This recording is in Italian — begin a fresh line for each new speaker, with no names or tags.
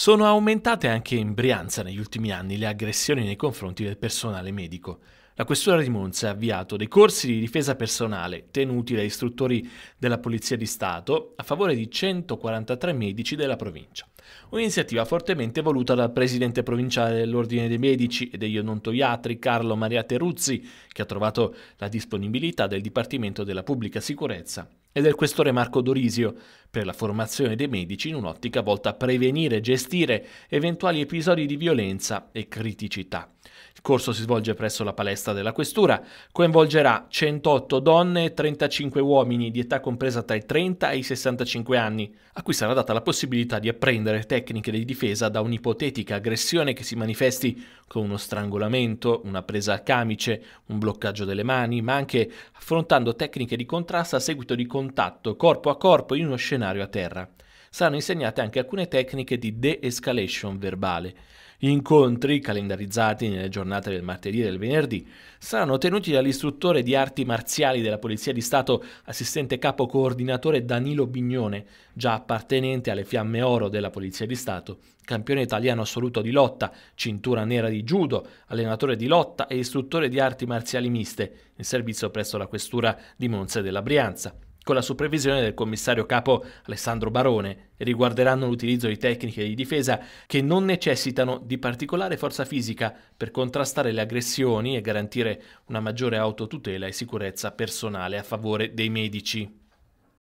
Sono aumentate anche in Brianza negli ultimi anni le aggressioni nei confronti del personale medico. La Questura di Monza ha avviato dei corsi di difesa personale tenuti da istruttori della Polizia di Stato a favore di 143 medici della provincia. Un'iniziativa fortemente voluta dal presidente provinciale dell'Ordine dei Medici e degli Onontoiatri Carlo Maria Teruzzi, che ha trovato la disponibilità del Dipartimento della Pubblica Sicurezza e del questore Marco Dorisio per la formazione dei medici in un'ottica volta a prevenire e gestire eventuali episodi di violenza e criticità. Il corso si svolge presso la palestra della questura, coinvolgerà 108 donne e 35 uomini di età compresa tra i 30 e i 65 anni, a cui sarà data la possibilità di apprendere tecniche di difesa da un'ipotetica aggressione che si manifesti con uno strangolamento, una presa a camice, un bloccaggio delle mani, ma anche affrontando tecniche di contrasto a seguito di contatto corpo a corpo in uno scenario a terra. Saranno insegnate anche alcune tecniche di de-escalation verbale. Gli Incontri, calendarizzati nelle giornate del martedì e del venerdì, saranno tenuti dall'istruttore di arti marziali della Polizia di Stato, assistente capo coordinatore Danilo Bignone, già appartenente alle Fiamme Oro della Polizia di Stato, campione italiano assoluto di lotta, cintura nera di judo, allenatore di lotta e istruttore di arti marziali miste, in servizio presso la questura di Monza della Brianza con la supervisione del commissario capo Alessandro Barone, e riguarderanno l'utilizzo di tecniche di difesa che non necessitano di particolare forza fisica per contrastare le aggressioni e garantire una maggiore autotutela e sicurezza personale a favore dei medici.